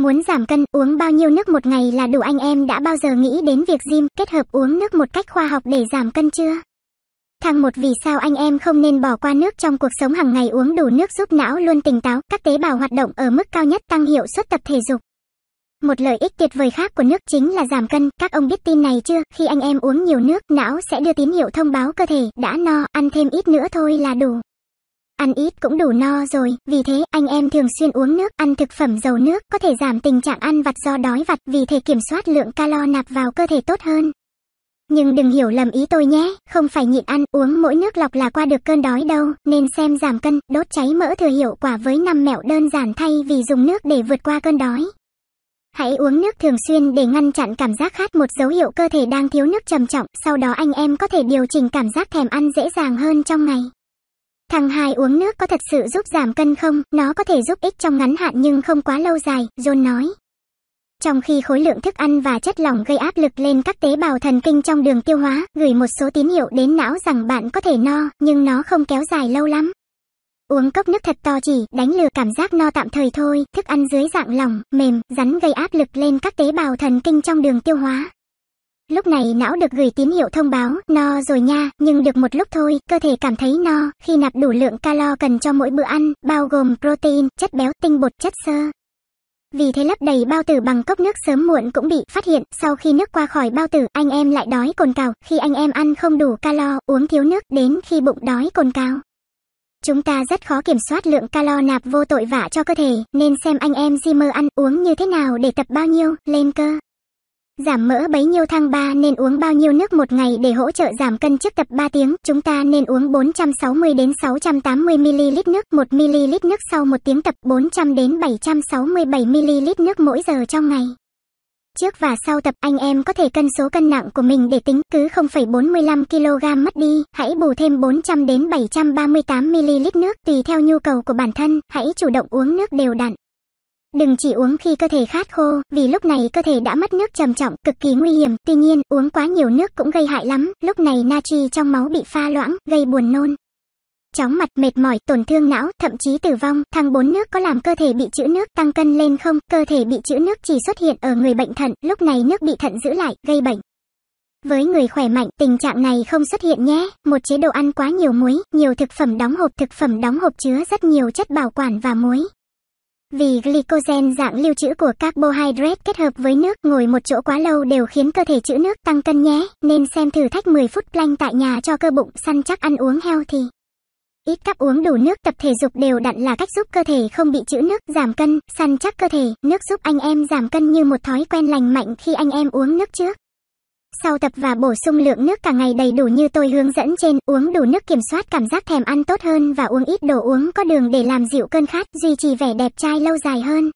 Muốn giảm cân uống bao nhiêu nước một ngày là đủ anh em đã bao giờ nghĩ đến việc gym kết hợp uống nước một cách khoa học để giảm cân chưa? Thang một vì sao anh em không nên bỏ qua nước trong cuộc sống hàng ngày uống đủ nước giúp não luôn tỉnh táo, các tế bào hoạt động ở mức cao nhất tăng hiệu suất tập thể dục. Một lợi ích tuyệt vời khác của nước chính là giảm cân, các ông biết tin này chưa, khi anh em uống nhiều nước, não sẽ đưa tín hiệu thông báo cơ thể đã no, ăn thêm ít nữa thôi là đủ ăn ít cũng đủ no rồi, vì thế anh em thường xuyên uống nước, ăn thực phẩm giàu nước có thể giảm tình trạng ăn vặt do đói vặt, vì thể kiểm soát lượng calo nạp vào cơ thể tốt hơn. Nhưng đừng hiểu lầm ý tôi nhé, không phải nhịn ăn, uống mỗi nước lọc là qua được cơn đói đâu, nên xem giảm cân, đốt cháy mỡ thừa hiệu quả với 5 mẹo đơn giản thay vì dùng nước để vượt qua cơn đói. Hãy uống nước thường xuyên để ngăn chặn cảm giác khát một dấu hiệu cơ thể đang thiếu nước trầm trọng, sau đó anh em có thể điều chỉnh cảm giác thèm ăn dễ dàng hơn trong ngày. Hằng Hải uống nước có thật sự giúp giảm cân không? Nó có thể giúp ích trong ngắn hạn nhưng không quá lâu dài, John nói. Trong khi khối lượng thức ăn và chất lỏng gây áp lực lên các tế bào thần kinh trong đường tiêu hóa, gửi một số tín hiệu đến não rằng bạn có thể no, nhưng nó không kéo dài lâu lắm. Uống cốc nước thật to chỉ đánh lừa cảm giác no tạm thời thôi, thức ăn dưới dạng lỏng, mềm, rắn gây áp lực lên các tế bào thần kinh trong đường tiêu hóa, Lúc này não được gửi tín hiệu thông báo no rồi nha, nhưng được một lúc thôi, cơ thể cảm thấy no khi nạp đủ lượng calo cần cho mỗi bữa ăn, bao gồm protein, chất béo, tinh bột, chất xơ. Vì thế lấp đầy bao tử bằng cốc nước sớm muộn cũng bị phát hiện, sau khi nước qua khỏi bao tử, anh em lại đói cồn cào, khi anh em ăn không đủ calo, uống thiếu nước, đến khi bụng đói cồn cào. Chúng ta rất khó kiểm soát lượng calo nạp vô tội vạ cho cơ thể, nên xem anh em Zimmer ăn uống như thế nào để tập bao nhiêu, lên cơ. Giảm mỡ bấy nhiêu thang 3 nên uống bao nhiêu nước một ngày để hỗ trợ giảm cân trước tập 3 tiếng, chúng ta nên uống 460 đến 680 ml nước, 1 ml nước sau 1 tiếng tập, 400 đến 767 ml nước mỗi giờ trong ngày. Trước và sau tập anh em có thể cân số cân nặng của mình để tính cứ 0,45 kg mất đi, hãy bù thêm 400 đến 738 ml nước tùy theo nhu cầu của bản thân, hãy chủ động uống nước đều đặn. Đừng chỉ uống khi cơ thể khát khô, vì lúc này cơ thể đã mất nước trầm trọng, cực kỳ nguy hiểm. Tuy nhiên, uống quá nhiều nước cũng gây hại lắm, lúc này natri trong máu bị pha loãng, gây buồn nôn. Chóng mặt, mệt mỏi, tổn thương não, thậm chí tử vong, thăng 4 nước có làm cơ thể bị chữ nước tăng cân lên không? Cơ thể bị chữ nước chỉ xuất hiện ở người bệnh thận, lúc này nước bị thận giữ lại, gây bệnh. Với người khỏe mạnh, tình trạng này không xuất hiện nhé. Một chế độ ăn quá nhiều muối, nhiều thực phẩm đóng hộp, thực phẩm đóng hộp chứa rất nhiều chất bảo quản và muối, vì glycogen dạng lưu trữ của carbohydrate kết hợp với nước ngồi một chỗ quá lâu đều khiến cơ thể trữ nước tăng cân nhé, nên xem thử thách 10 phút plank tại nhà cho cơ bụng săn chắc ăn uống heo thì. Ít cắp uống đủ nước tập thể dục đều đặn là cách giúp cơ thể không bị trữ nước, giảm cân, săn chắc cơ thể, nước giúp anh em giảm cân như một thói quen lành mạnh khi anh em uống nước trước. Sau tập và bổ sung lượng nước cả ngày đầy đủ như tôi hướng dẫn trên, uống đủ nước kiểm soát cảm giác thèm ăn tốt hơn và uống ít đồ uống có đường để làm dịu cơn khát, duy trì vẻ đẹp trai lâu dài hơn.